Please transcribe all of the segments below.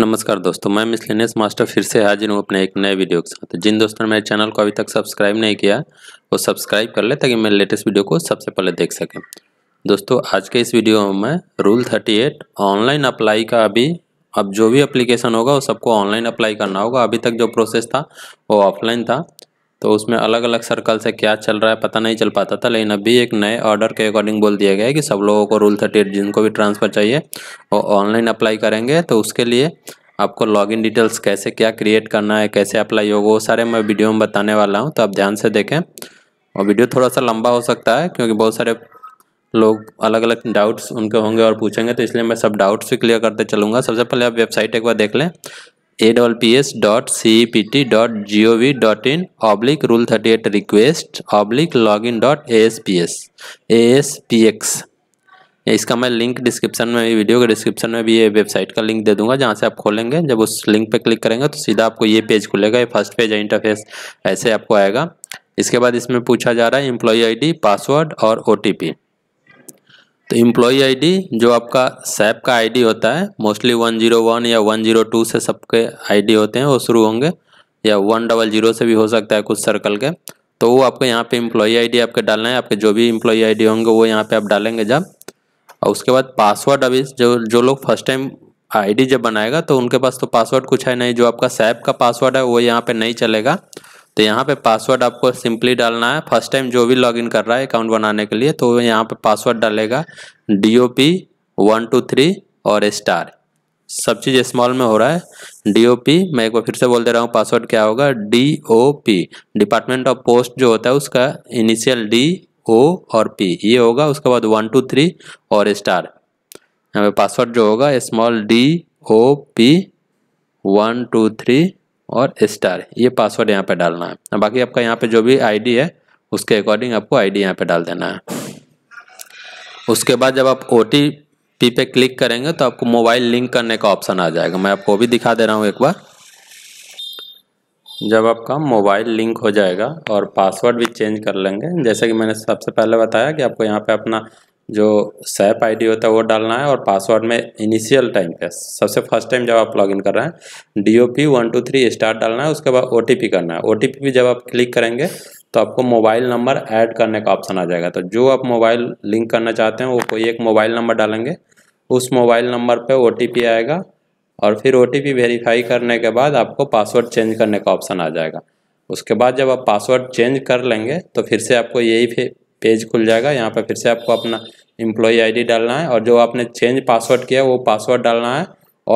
नमस्कार दोस्तों मैं मिसलेनियस मास्टर फिर से हाजिर हूँ अपने एक नए वीडियो के साथ जिन दोस्तों ने मेरे चैनल को अभी तक सब्सक्राइब नहीं किया वो सब्सक्राइब कर ले ताकि मेरे लेटेस्ट वीडियो को सबसे पहले देख सकें दोस्तों आज के इस वीडियो में मैं rule thirty eight online apply का अभी अब जो भी अप्लीकेशन होगा वो सबको ऑनलाइन अप्लाई करना होगा अभी तक जो प्रोसेस था वो ऑफलाइन था तो उसमें अलग अलग सर्कल से क्या चल रहा है पता नहीं चल पाता था लेकिन अभी एक नए ऑर्डर के अकॉर्डिंग बोल दिया गया है कि सब लोगों को रूल थर्टी एट जिनको भी ट्रांसफ़र चाहिए वो ऑनलाइन अप्लाई करेंगे तो उसके लिए आपको लॉगिन डिटेल्स कैसे क्या क्रिएट करना है कैसे अप्लाई होगा वो सारे मैं वीडियो में बताने वाला हूँ तो आप ध्यान से देखें और वीडियो थोड़ा सा लंबा हो सकता है क्योंकि बहुत सारे लोग अलग अलग डाउट्स उनके होंगे और पूछेंगे तो इसलिए मैं सब डाउट्स भी क्लियर करते चलूँगा सबसे पहले आप वेबसाइट एक बार देख लें A double P S dot C E P T dot G O V dot in oblique rule thirty eight request oblique log in dot A S P S A S P X इसका मैं link description में video के description में भी ये website का link दे दूंगा जहाँ से आप खोलेंगे जब उस लिंक पे क्लिक करेंगे तो सीधा आपको ये पेज खुलेगा ये फर्स्ट पेज है इंटरफेस ऐसे आपको आएगा इसके बाद इसमें पूछा जा रहा है एम्प्लॉई आईडी पासवर्ड और ओटीपी तो इम्प्लॉई आईडी जो आपका सैप का आईडी होता है मोस्टली 101 या 102 से सबके आईडी होते हैं वो शुरू होंगे या 100 से भी हो सकता है कुछ सर्कल के तो वो आपको यहाँ पे इम्प्लॉई आईडी आपके डालना है आपके जो भी इम्प्लॉई आईडी होंगे वो यहाँ पे आप डालेंगे जब और उसके बाद पासवर्ड अभी जो जो लोग फर्स्ट टाइम आई जब बनाएगा तो उनके पास तो पासवर्ड कुछ है नहीं जो आपका सैप का पासवर्ड है वो यहाँ पर नहीं चलेगा तो यहाँ पे पासवर्ड आपको सिंपली डालना है फर्स्ट टाइम जो भी लॉगिन कर रहा है अकाउंट बनाने के लिए तो यहाँ पे पासवर्ड डालेगा D O P one two three और स्टार सब चीज़ स्मॉल में हो रहा है डी ओ पी मैं एक बार फिर से बोल दे रहा हूँ पासवर्ड क्या होगा D O P department of post जो होता है उसका इनिशियल डी ओ और पी ये होगा उसके बाद वन टू थ्री और स्टार यहाँ पे पासवर्ड जो होगा small D O P one two three और स्टार ये पासवर्ड यहाँ पे डालना है बाकी आपका यहाँ पे जो भी आईडी है उसके अकॉर्डिंग आपको आईडी यहाँ पे डाल देना है उसके बाद जब आप ओ टी पे क्लिक करेंगे तो आपको मोबाइल लिंक करने का ऑप्शन आ जाएगा मैं आपको भी दिखा दे रहा हूँ एक बार जब आपका मोबाइल लिंक हो जाएगा और पासवर्ड भी चेंज कर लेंगे जैसे कि मैंने सबसे पहले बताया कि आपको यहाँ पे अपना जो सैप आईडी होता है वो डालना है और पासवर्ड में इनिशियल टाइम पे सबसे फर्स्ट टाइम जब आप लॉगिन कर रहे हैं D O P one two three start डालना है उसके बाद ओ टी पी करना है ओ टी पी भी जब आप क्लिक करेंगे तो आपको मोबाइल नंबर ऐड करने का ऑप्शन आ जाएगा तो जो आप मोबाइल लिंक करना चाहते हैं वो कोई एक मोबाइल नंबर डालेंगे उस मोबाइल नंबर पर ओ आएगा और फिर ओ टी वेरीफाई करने के बाद आपको पासवर्ड चेंज करने का ऑप्शन आ जाएगा उसके बाद जब आप पासवर्ड चेंज कर लेंगे तो फिर से आपको यही पेज खुल जाएगा यहाँ पर फिर से आपको अपना एम्प्लॉई आईडी डालना है और जो आपने चेंज पासवर्ड किया वो पासवर्ड डालना है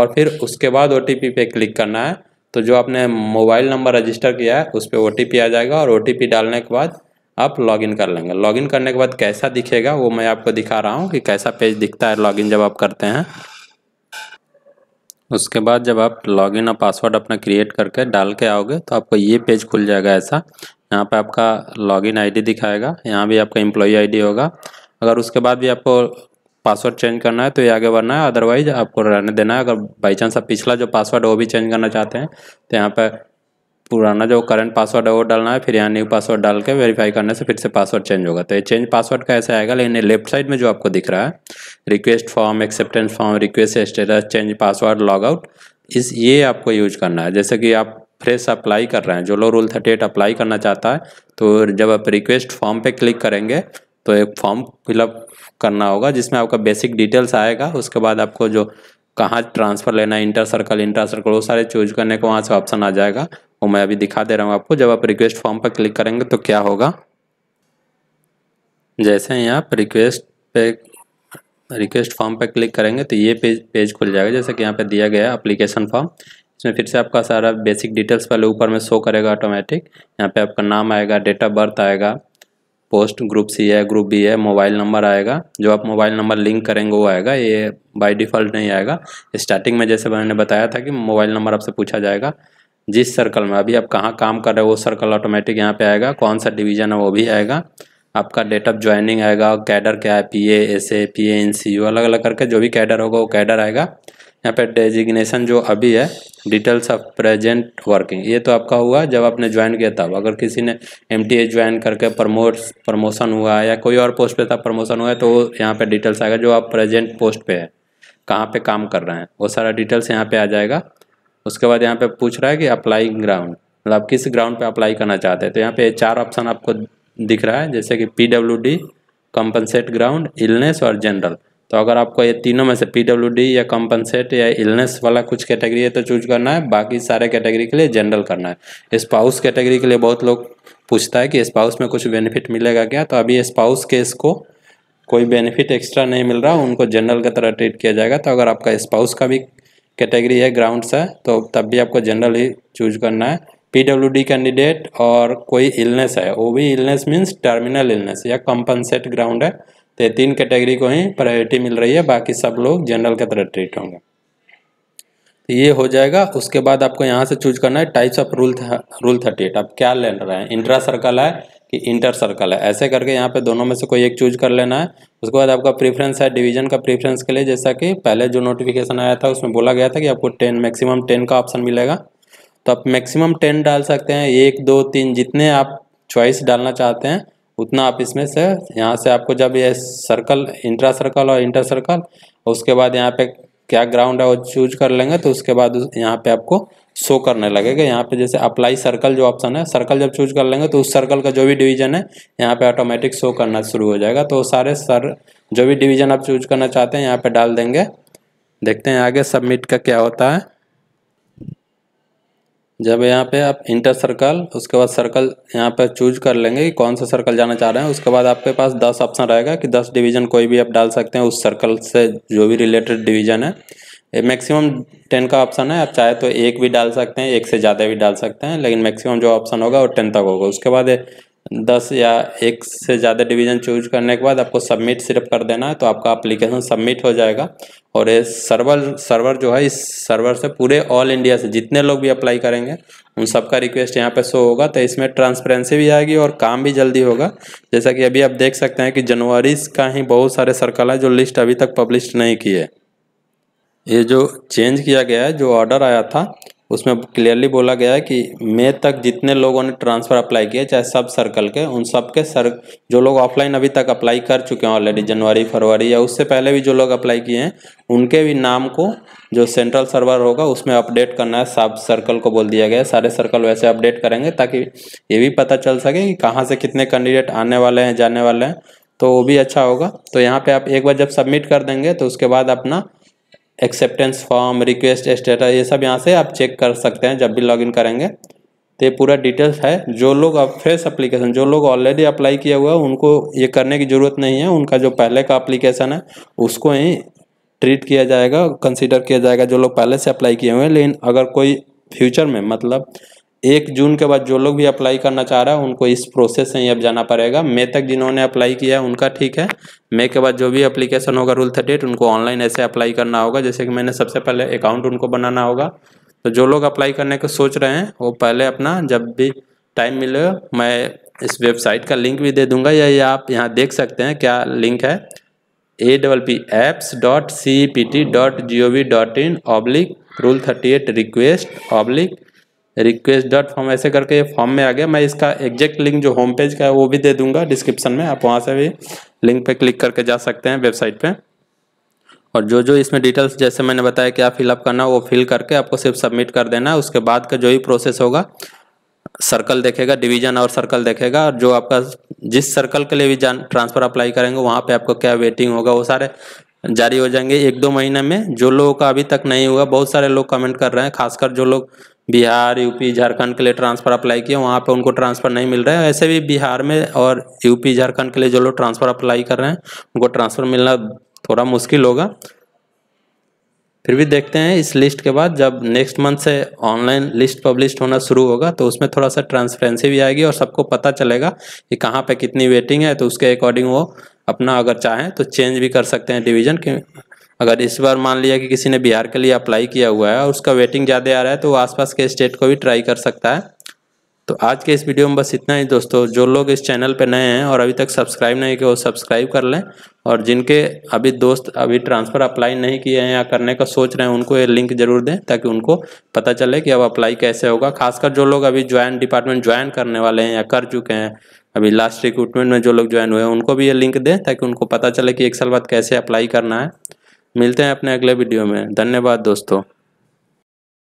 और फिर उसके बाद ओ पे क्लिक करना है तो जो आपने मोबाइल नंबर रजिस्टर किया है उस पर ओ आ जाएगा और ओ डालने के बाद आप लॉगिन कर लेंगे लॉगिन करने के बाद कैसा दिखेगा वो मैं आपको दिखा रहा हूँ कि कैसा पेज दिखता है लॉगिन जब आप करते हैं उसके बाद जब आप लॉगिन और पासवर्ड अपना क्रिएट करके डाल के आओगे तो आपको ये पेज खुल जाएगा ऐसा यहाँ पे आपका लॉगिन आईडी दिखाएगा यहाँ भी आपका एम्प्लॉई आईडी होगा अगर उसके बाद भी आपको पासवर्ड चेंज करना है तो ये आगे बढ़ना है अदरवाइज आपको रहने देना है अगर बाई चांस आप पिछला जो पासवर्ड वो भी चेंज करना चाहते हैं तो यहाँ पर पुराना जो करंट पासवर्ड है वो डालना है फिर यहाँ न्यू पासवर्ड डाल के वेरीफाई करने से फिर से पासवर्ड चेंज होगा तो ये चेंज पासवर्ड का ऐसा आएगा लेकिन लेफ्ट साइड में जो आपको दिख रहा है request form acceptance form request status change password log out इस ये आपको यूज करना है जैसे कि आप फ्रेश अप्लाई कर रहे हैं जो लो रूल थर्टी एट अप्लाई करना चाहता है तो जब आप रिक्वेस्ट फॉर्म पे क्लिक करेंगे तो एक फॉर्म फिलअप करना होगा जिसमें आपका बेसिक डिटेल्स आएगा उसके बाद आपको जो कहाँ ट्रांसफ़र लेना है इंटर सर्कल इंटर सर्कल वो सारे चूज करने का वहाँ से ऑप्शन आ जाएगा वो मैं अभी दिखा दे रहा हूँ आपको जब आप रिक्वेस्ट फॉर्म पर क्लिक करेंगे तो क्या होगा जैसे ही आप रिक्वेस्ट पे रिक्वेस्ट फॉर्म पर क्लिक करेंगे तो ये पेज पेज खुल जाएगा जैसे कि यहाँ पे दिया गया एप्लीकेशन फॉर्म इसमें फिर से आपका सारा बेसिक डिटेल्स पहले ऊपर में शो करेगा ऑटोमेटिक यहाँ पे आपका नाम आएगा डेट ऑफ बर्थ आएगा पोस्ट ग्रुप सी है ग्रुप बी है मोबाइल नंबर आएगा जो आप मोबाइल नंबर लिंक करेंगे वो आएगा ये बाय डिफ़ॉल्ट नहीं आएगा स्टार्टिंग में जैसे मैंने बताया था कि मोबाइल नंबर आपसे पूछा जाएगा जिस सर्कल में अभी आप कहाँ काम कर रहे हो वो सर्कल ऑटोमेटिक यहाँ पे आएगा कौन सा डिवीज़न है वो भी आएगा आपका डेट ऑफ ज्वाइनिंग आएगा कैडर क्या है P A S A P A N C U अलग अलग करके जो भी कैडर होगा वो कैडर आएगा यहाँ पे डेजिग्नेशन जो अभी है डिटेल्स ऑफ प्रेजेंट वर्किंग ये तो आपका हुआ जब आपने ज्वाइन किया तब अगर किसी ने एम टी ए ज्वाइन करके प्रमोट प्रमोशन हुआ है या कोई और पोस्ट पे था प्रमोशन हुआ है तो यहाँ पे डिटेल्स आएगा जो आप प्रेजेंट पोस्ट पे है कहाँ पे काम कर रहे हैं वो सारा डिटेल्स यहाँ पे आ जाएगा उसके बाद यहाँ पे पूछ रहा है कि अप्लाई ग्राउंड मतलब किस ग्राउंड पर अप्लाई करना चाहते हैं तो यहाँ पे चार ऑप्शन आपको दिख रहा है जैसे कि P W D compensate ground illness और जनरल तो अगर आपको ये तीनों में से पी डब्ल्यू डी या कंपनसेट या इलनेस वाला कुछ कैटेगरी है तो चूज करना है बाकी सारे कैटेगरी के लिए जनरल करना है स्पाउस कैटेगरी के लिए बहुत लोग पूछता है कि स्पाउस में कुछ बेनिफिट मिलेगा क्या तो अभी स्पाउस केस को कोई बेनिफिट एक्स्ट्रा नहीं मिल रहा उनको जनरल का तरह ट्रीट किया जाएगा तो अगर आपका स्पाउस का भी कैटेगरी है ग्राउंड है तो तब भी आपको जनरल ही चूज करना है पीडब्ल्यूडी कैंडिडेट और कोई इलनेस है वो भी इलनेस मीन्स टर्मिनल इलनेस या कंपनसेट ग्राउंड है तो तीन कैटेगरी को ही प्रायोरिटी मिल रही है बाकी सब लोग जनरल के तरह ट्रीट होंगे तो ये हो जाएगा उसके बाद आपको यहाँ से चूज करना है types of rule rule thirty eight आप क्या ले रहे हैं इंट्रा सर्कल है कि इंटर सर्कल है ऐसे करके यहाँ पे दोनों में से कोई एक चूज कर लेना है उसके बाद आपका प्रीफ्रेंस है डिवीजन का प्रीफ्रेंस के लिए जैसा कि पहले जो नोटिफिकेशन आया था उसमें बोला गया था कि आपको टेन मैक्सिमम टेन का ऑप्शन मिलेगा तो आप मैक्सिमम टेन डाल सकते हैं एक दो तीन जितने आप चॉइस डालना चाहते हैं उतना आप इसमें से यहाँ से आपको जब ये सर्कल इंट्रा सर्कल और इंटर सर्कल उसके बाद यहाँ पे क्या ग्राउंड है वो चूज कर लेंगे तो उसके बाद यहाँ पे आपको शो करने लगेगा यहाँ पे जैसे अप्लाई सर्कल जो ऑप्शन है सर्कल जब चूज कर लेंगे तो उस सर्कल का जो भी डिवीजन है यहाँ पे ऑटोमेटिक शो करना शुरू हो जाएगा तो सारे सर जो भी डिवीजन आप चूज करना चाहते हैं यहाँ पे डाल देंगे देखते हैं आगे सबमिट का क्या होता है जब यहाँ पे आप इंटर सर्कल उसके बाद सर्कल यहाँ पे चूज कर लेंगे कि कौन सा सर्कल जाना चाह रहे हैं उसके बाद आपके पास दस ऑप्शन रहेगा कि दस डिवीजन कोई भी आप डाल सकते हैं उस सर्कल से जो भी रिलेटेड डिवीजन है मैक्सिमम टेन का ऑप्शन है आप चाहे तो एक भी डाल सकते हैं एक से ज़्यादा भी डाल सकते हैं लेकिन मैक्सिमम जो ऑप्शन होगा वो टेन तक होगा उसके बाद दस या एक से ज़्यादा डिवीज़न चूज करने के बाद आपको सबमिट सिर्फ कर देना है तो आपका एप्लीकेशन सबमिट हो जाएगा और ये सर्वर सर्वर जो है इस सर्वर से पूरे ऑल इंडिया से जितने लोग भी अप्लाई करेंगे उन सबका रिक्वेस्ट यहाँ पे शो होगा तो इसमें ट्रांसपेरेंसी भी आएगी और काम भी जल्दी होगा जैसा कि अभी आप देख सकते हैं कि जनवरी का ही बहुत सारे सर्कल है जो लिस्ट अभी तक पब्लिश नहीं की है ये जो चेंज किया गया है जो ऑर्डर आया था उसमें क्लियरली बोला गया है कि मई तक जितने लोगों ने ट्रांसफ़र अप्लाई किया चाहे सब सर्कल के उन सब के सर जो लोग ऑफलाइन अभी तक अप्लाई कर चुके हैं ऑलरेडी जनवरी फरवरी या उससे पहले भी जो लोग अप्लाई किए हैं उनके भी नाम को जो सेंट्रल सर्वर होगा उसमें अपडेट करना है सब सर्कल को बोल दिया गया है सारे सर्कल वैसे अपडेट करेंगे ताकि ये भी पता चल सके कि कहाँ से कितने कैंडिडेट आने वाले हैं जाने वाले हैं तो वो भी अच्छा होगा तो यहाँ पे आप एक बार जब सबमिट कर देंगे तो उसके बाद अपना एक्सेप्टेंस फॉर्म रिक्वेस्ट स्टेटस ये सब यहाँ से आप चेक कर सकते हैं जब भी लॉगिन करेंगे तो ये पूरा डिटेल्स है जो लोग अब फ्रेश अप्लीकेशन जो लोग ऑलरेडी अप्लाई किया हुआ है उनको ये करने की ज़रूरत नहीं है उनका जो पहले का अप्लीकेशन है उसको ही ट्रीट किया जाएगा कंसिडर किया जाएगा जो लोग पहले से अप्लाई किए हुए हैं लेकिन अगर कोई फ्यूचर में मतलब एक जून के बाद जो लोग भी अप्लाई करना चाह रहा है उनको इस प्रोसेस से ही अब जाना पड़ेगा मई तक जिन्होंने अप्लाई किया है उनका ठीक है मई के बाद जो भी अप्लीकेशन होगा रूल थर्टी एट उनको ऑनलाइन ऐसे अप्लाई करना होगा जैसे कि मैंने सबसे पहले अकाउंट उनको बनाना होगा तो जो लोग अप्लाई करने का सोच रहे हैं वो पहले अपना जब भी टाइम मिले मैं इस वेबसाइट का लिंक भी दे दूंगा या ये आप यहाँ देख सकते हैं क्या लिंक है A double P apps dot C P T dot G O V dot in oblique rule thirty eight request oblique request dot form ऐसे करके ये फॉर्म में आ गया मैं इसका एग्जैक्ट लिंक जो होम पेज का है वो भी दे दूंगा डिस्क्रिप्शन में आप वहाँ से भी लिंक पे क्लिक करके जा सकते हैं वेबसाइट पे और जो जो इसमें डिटेल्स जैसे मैंने बताया क्या फिलअप करना वो फिल करके आपको सिर्फ सबमिट कर देना है उसके बाद का जो ही प्रोसेस होगा सर्कल देखेगा डिवीजन और सर्कल देखेगा और जो आपका जिस सर्कल के लिए भी जान ट्रांसफ़र अप्लाई करेंगे वहाँ पे आपको क्या वेटिंग होगा वो सारे जारी हो जाएंगे एक दो महीने में जो लोगों का अभी तक नहीं हुआ बहुत सारे लोग कमेंट कर रहे हैं खासकर जो लोग बिहार यूपी झारखंड के लिए ट्रांसफ़र अप्लाई किए वहाँ पे उनको ट्रांसफ़र नहीं मिल रहा है ऐसे भी बिहार में और यूपी झारखंड के लिए जो लोग ट्रांसफ़र अप्लाई कर रहे हैं उनको ट्रांसफ़र मिलना थोड़ा मुश्किल होगा फिर भी देखते हैं इस लिस्ट के बाद जब नेक्स्ट मंथ से ऑनलाइन लिस्ट पब्लिश होना शुरू होगा तो उसमें थोड़ा सा ट्रांसपेरेंसी भी आएगी और सबको पता चलेगा कि कहाँ पर कितनी वेटिंग है तो उसके अकॉर्डिंग वो अपना अगर चाहें तो चेंज भी कर सकते हैं डिवीजन के अगर इस बार मान लिया कि किसी ने बिहार के लिए अप्लाई किया हुआ है और उसका वेटिंग ज़्यादा आ रहा है तो वो आसपास के स्टेट को भी ट्राई कर सकता है तो आज के इस वीडियो में बस इतना ही दोस्तों जो लोग इस चैनल पर नए हैं और अभी तक सब्सक्राइब नहीं किए वो सब्सक्राइब कर लें और जिनके अभी दोस्त अभी ट्रांसफ़र अप्लाई नहीं किए हैं या करने का सोच रहे हैं उनको ये लिंक ज़रूर दें ताकि उनको पता चले कि अब अप्लाई कैसे होगा खासकर जो लोग अभी ज्वाइन डिपार्टमेंट ज्वाइन करने वाले हैं या कर चुके हैं अभी लास्ट रिक्रूटमेंट में जो लोग ज्वाइन हुए हैं उनको भी ये लिंक दें ताकि उनको पता चले कि एक साल बाद कैसे अप्लाई करना है मिलते हैं अपने अगले वीडियो में धन्यवाद दोस्तों